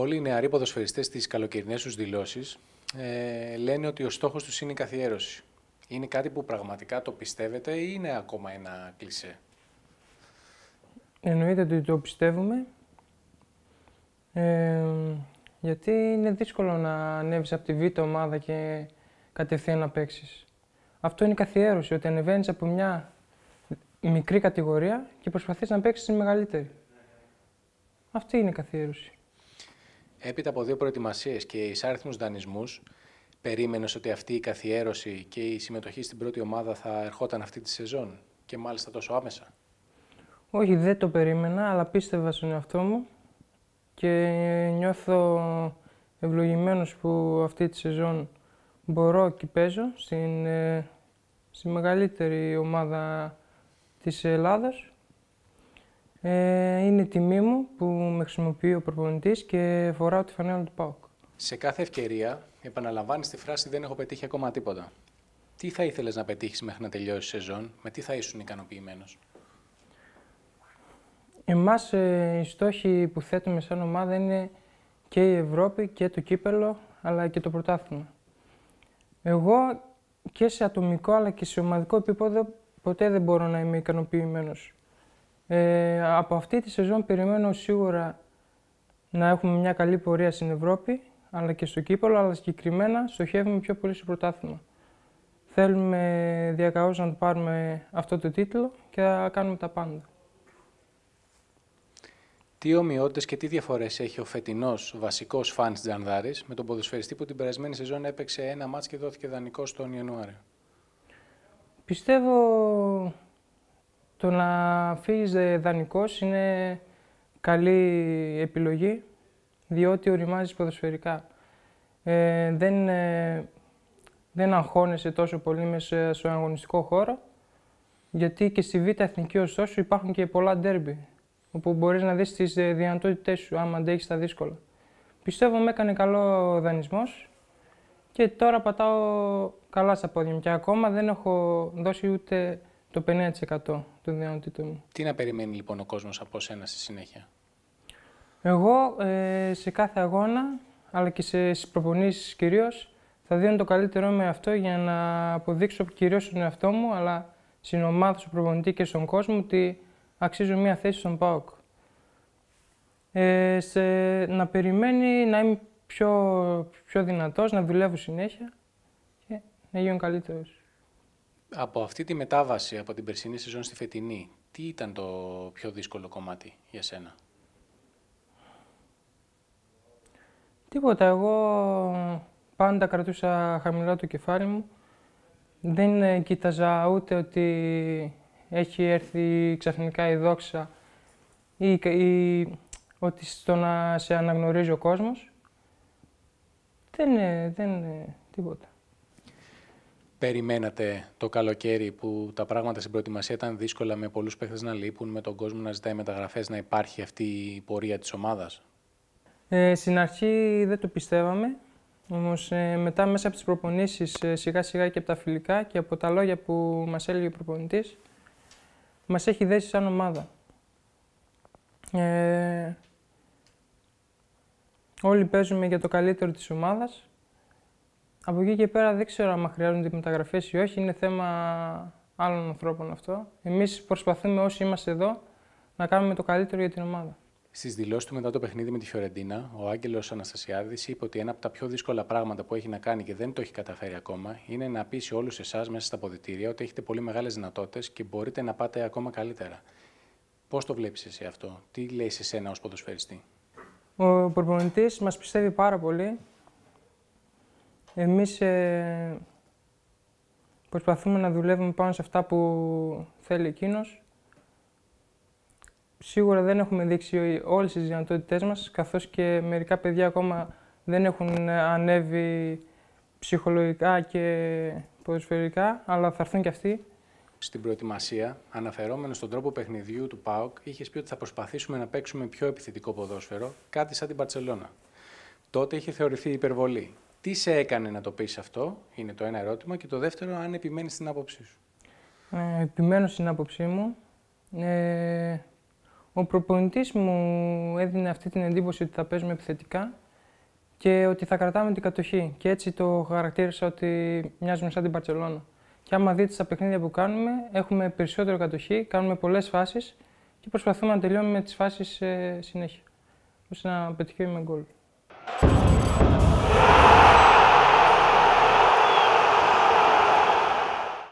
Όλοι οι νεαροί ποδοσφαιριστές στις καλοκαιρινές τους δηλώσεις ε, λένε ότι ο στόχος τους είναι η καθιέρωση. Είναι κάτι που πραγματικά το πιστεύετε ή είναι ακόμα ένα κλισέ. Εννοείται ότι το πιστεύουμε. Ε, γιατί είναι δύσκολο να ανέβεις από τη β' ομάδα και κατευθείαν να παίξεις. Αυτό είναι η καθιέρωση, ότι ανεβαίνεις από μια μικρή κατηγορία και προσπαθείς να παίξεις τη μεγαλύτερη. Αυτή είναι η καθιέρωση έπειτα από δύο προετοιμασίες και εισάριθμους δανεισμούς, περίμενες ότι αυτή η καθιέρωση και η συμμετοχή στην πρώτη ομάδα θα ερχόταν αυτή τη σεζόν και μάλιστα τόσο άμεσα. Όχι, δεν το περίμενα, αλλά πίστευα στον εαυτό μου και νιώθω ευλογημένος που αυτή τη σεζόν μπορώ και παίζω στην, ε, μεγαλύτερη ομάδα της Ελλάδας ε, είναι η τιμή μου που με χρησιμοποιεί ο προπονητής και φοράω τη φανέλα του ΠΑΟΚ. Σε κάθε ευκαιρία επαναλαμβάνεις τη φράση Δεν έχω πετύχει ακόμα τίποτα. Τι θα ήθελες να πετύχεις μέχρι να τελειώσει η σεζόν, με τι θα ήσουν ικανοποιημένος. Εμάς ε, οι στόχοι που θέτουμε σαν ομάδα είναι και η Ευρώπη και το κύπελο αλλά και το πρωτάθλημα. Εγώ και σε ατομικό αλλά και σε ομαδικό επίπεδο ποτέ δεν μπορώ να είμαι ικανοποιημένος. Ε, από αυτή τη σεζόν περιμένω σίγουρα να έχουμε μια καλή πορεία στην Ευρώπη, αλλά και στο Κύπρο, αλλά συγκεκριμένα στοχεύουμε πιο πολύ στο πρωτάθλημα. Θέλουμε διακαώς να πάρουμε αυτό το τίτλο και θα κάνουμε τα πάντα. Τι ομοιότητες και τι διαφορές έχει ο φετινός βασικός φανς Τζανδάρης με τον ποδοσφαιριστή που την περασμένη σεζόν έπαιξε ένα μάτς και δόθηκε δανεικό τον Ιανουάριο. Πιστεύω το να φύγεις δανεικός είναι καλή επιλογή, διότι οριμάζεις ποδοσφαιρικά. Ε, δεν, ε, δεν αγχώνεσαι τόσο πολύ μέσα ε, στον αγωνιστικό χώρο, γιατί και στη Β' Εθνική ωστόσο υπάρχουν και πολλά ντέρμπι, όπου μπορείς να δεις τις ε, δυνατότητές σου, άμα αντέχεις τα δύσκολα. Πιστεύω με έκανε καλό ο δανεισμός και τώρα πατάω καλά στα πόδια μου και ακόμα δεν έχω δώσει ούτε το 50% των δυνατοτήτων μου. Τι να περιμένει λοιπόν ο κόσμος από σένα στη συνέχεια. Εγώ ε, σε κάθε αγώνα, αλλά και σε προπονήσεις κυρίως, θα δίνω το καλύτερό με αυτό για να αποδείξω κυρίως στον εαυτό μου, αλλά στην ομάδα, στον προπονητή και στον κόσμο, ότι αξίζω μία θέση στον ΠΑΟΚ. Ε, σε, να περιμένει να είμαι πιο, πιο δυνατός, να δουλεύω συνέχεια και να γίνω καλύτερος. Από αυτή τη μετάβαση από την περσινή σεζόν στη φετινή, τι ήταν το πιο δύσκολο κομμάτι για σένα? Τίποτα. Εγώ πάντα κρατούσα χαμηλά το κεφάλι μου. Δεν ε, κοίταζα ούτε ότι έχει έρθει ξαφνικά η δόξα ή, ή ότι στο να σε αναγνωρίζει ο κόσμος. Δεν, ε, δεν, ε, τίποτα περιμένατε το καλοκαίρι που τα πράγματα στην προετοιμασία ήταν δύσκολα με πολλούς παίχτες να λείπουν, με τον κόσμο να ζητάει μεταγραφές, να υπάρχει αυτή η πορεία της ομάδας. Ε, στην αρχή δεν το πιστεύαμε, όμως ε, μετά μέσα από τις προπονήσεις ε, σιγά σιγά και από τα φιλικά και από τα λόγια που μας έλεγε ο προπονητής, μας έχει δέσει σαν ομάδα. Ε, όλοι παίζουμε για το καλύτερο της ομάδας από εκεί και πέρα δεν ξέρω αν χρειάζονται μεταγραφές ή όχι. Είναι θέμα άλλων ανθρώπων αυτό. Εμείς προσπαθούμε όσοι είμαστε εδώ να κάνουμε το καλύτερο για την ομάδα. Στις δηλώσεις του μετά το παιχνίδι με τη Φιωρεντίνα, ο Άγγελος Αναστασιάδης είπε ότι ένα από τα πιο δύσκολα πράγματα που έχει να κάνει και δεν το έχει καταφέρει ακόμα είναι να πείσει όλους εσάς μέσα στα αποδητήρια ότι έχετε πολύ μεγάλες δυνατότητες και μπορείτε να πάτε ακόμα καλύτερα. Πώς το βλέπεις εσύ αυτό, τι λέει σε εσένα ως ποδοσφαιριστή. Ο προπονητής μας πιστεύει πάρα πολύ εμείς ε, προσπαθούμε να δουλεύουμε πάνω σε αυτά που θέλει εκείνος. Σίγουρα δεν έχουμε δείξει όλες τις δυνατότητές μας, καθώς και μερικά παιδιά ακόμα δεν έχουν ανέβει ψυχολογικά και ποδοσφαιρικά, αλλά θα έρθουν και αυτοί. Στην προετοιμασία, αναφερόμενος στον τρόπο παιχνιδιού του ΠΑΟΚ, είχες πει ότι θα προσπαθήσουμε να παίξουμε πιο επιθετικό ποδόσφαιρο, κάτι σαν την Παρσελώνα. Τότε είχε θεωρηθεί υπερβολή. Τι σε έκανε να το πεις αυτό, είναι το ένα ερώτημα. Και το δεύτερο, αν επιμένεις στην άποψή σου. Ε, επιμένω στην άποψή μου. Ε, ο προπονητής μου έδινε αυτή την εντύπωση ότι θα παίζουμε επιθετικά και ότι θα κρατάμε την κατοχή. Και έτσι το χαρακτήρισα ότι μοιάζουμε σαν την Παρτσελώνα. Και άμα δείτε στα παιχνίδια που κάνουμε, έχουμε περισσότερο κατοχή, κάνουμε πολλές φάσεις και προσπαθούμε να τελειώνουμε τις φάσεις ε, συνέχεια. ώστε να πετυχαίνουμε γκολ.